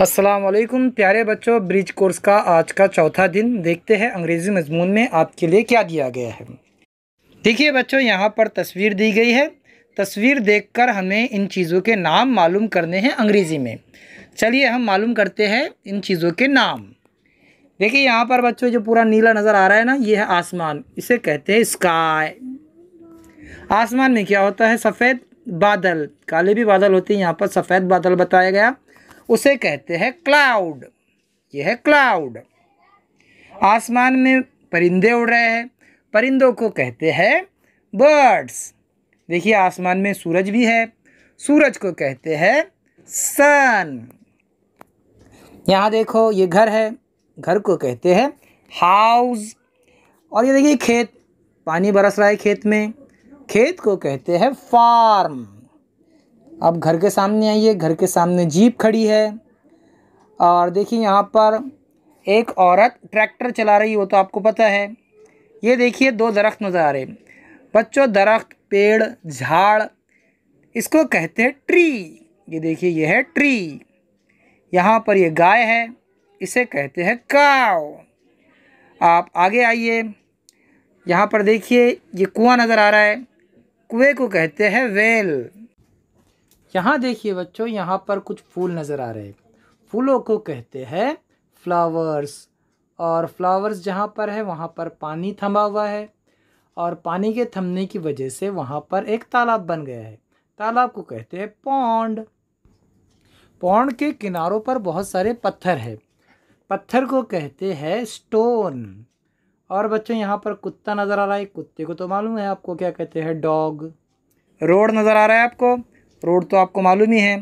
असलम प्यारे बच्चों bridge course का आज का चौथा दिन देखते हैं अंग्रेज़ी मजमून में आपके लिए क्या दिया गया है देखिए बच्चों यहाँ पर तस्वीर दी गई है तस्वीर देखकर हमें इन चीज़ों के नाम मालूम करने हैं अंग्रेज़ी में चलिए हम मालूम करते हैं इन चीज़ों के नाम देखिए यहाँ पर बच्चों जो पूरा नीला नज़र आ रहा है ना ये है आसमान इसे कहते हैं स्काई आसमान में क्या होता है सफ़ेद बादल काले भी बादल होते हैं यहाँ पर सफ़ेद बादल बताया गया उसे कहते हैं क्लाउड ये है क्लाउड आसमान में परिंदे उड़ रहे हैं परिंदों को कहते हैं बर्ड्स देखिए आसमान में सूरज भी है सूरज को कहते हैं सन यहाँ देखो ये घर है घर को कहते हैं हाउस और ये देखिए खेत पानी बरस रहा है खेत में खेत को कहते हैं फार्म आप घर के सामने आइए घर के सामने जीप खड़ी है और देखिए यहाँ पर एक औरत ट्रैक्टर चला रही हो तो आपको पता है ये देखिए दो दरख्त नज़र आ रहे बच्चों दरख्त पेड़ झाड़ इसको कहते हैं ट्री ये देखिए ये है ट्री यहाँ पर ये गाय है इसे कहते हैं काव आप आगे आइए यहाँ पर देखिए ये कुआं नज़र आ रहा है कुएं को कहते हैं वेल यहाँ देखिए बच्चों यहाँ पर कुछ फूल नज़र आ रहे हैं फूलों को कहते हैं फ्लावर्स और फ्लावर्स जहाँ पर है वहाँ पर पानी थमा हुआ है और पानी के थमने की वजह से वहाँ पर एक तालाब बन गया है तालाब को कहते हैं पौंड पौंड के किनारों पर बहुत सारे पत्थर है पत्थर को कहते हैं स्टोन और बच्चों यहाँ पर कुत्ता नज़र आ रहा है कुत्ते को तो मालूम है आपको क्या कहते हैं डॉग रोड नज़र आ रहा है आपको रोड तो आपको मालूम ही है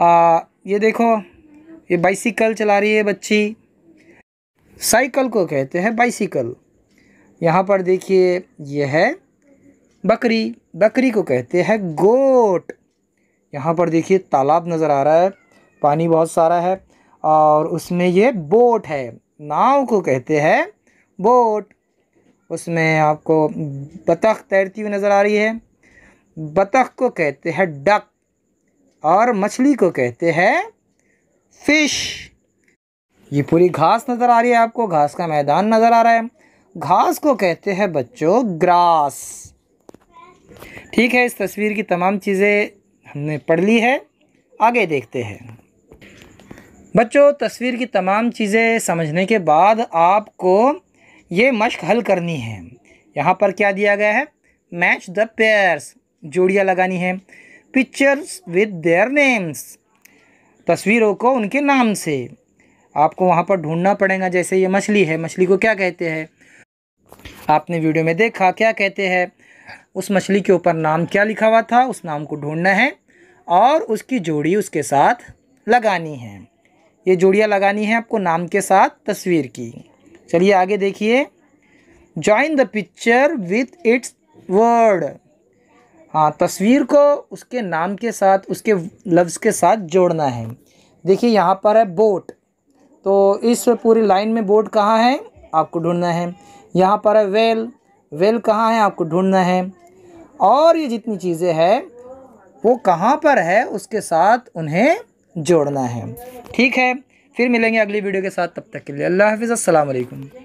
आ, ये देखो ये बाइसिकल चला रही है बच्ची साइकिल को कहते हैं बाइसिकल यहाँ पर देखिए ये है बकरी बकरी को कहते हैं गोट यहाँ पर देखिए तालाब नज़र आ रहा है पानी बहुत सारा है और उसमें ये बोट है नाव को कहते हैं बोट उसमें आपको बतख तैरती हुई नज़र आ रही है बतख को कहते हैं डक और मछली को कहते हैं फिश ये पूरी घास नज़र आ रही है आपको घास का मैदान नज़र आ रहा है घास को कहते हैं बच्चों ग्रास ठीक है इस तस्वीर की तमाम चीज़ें हमने पढ़ ली है आगे देखते हैं बच्चों तस्वीर की तमाम चीज़ें समझने के बाद आपको ये मश्क हल करनी है यहाँ पर क्या दिया गया है मैच द पेयर्स जोड़ियाँ लगानी है पिक्चर्स विद देयर नेम्स तस्वीरों को उनके नाम से आपको वहाँ पर ढूंढना पड़ेगा जैसे ये मछली है मछली को क्या कहते हैं आपने वीडियो में देखा क्या कहते हैं उस मछली के ऊपर नाम क्या लिखा हुआ था उस नाम को ढूंढना है और उसकी जोड़ी उसके साथ लगानी है ये जोड़ियाँ लगानी है आपको नाम के साथ तस्वीर की चलिए आगे देखिए join the picture with its word तस्वीर को उसके नाम के साथ उसके लफ्ज़ के साथ जोड़ना है देखिए यहाँ पर है बोट तो इस पूरी लाइन में बोट कहाँ है आपको ढूंढना है यहाँ पर है वेल वेल कहाँ है आपको ढूंढना है और ये जितनी चीज़ें हैं वो कहाँ पर है उसके साथ उन्हें जोड़ना है ठीक है फिर मिलेंगे अगली वीडियो के साथ तब तक के लिए अल्लाह हाफिज़ अल्लाम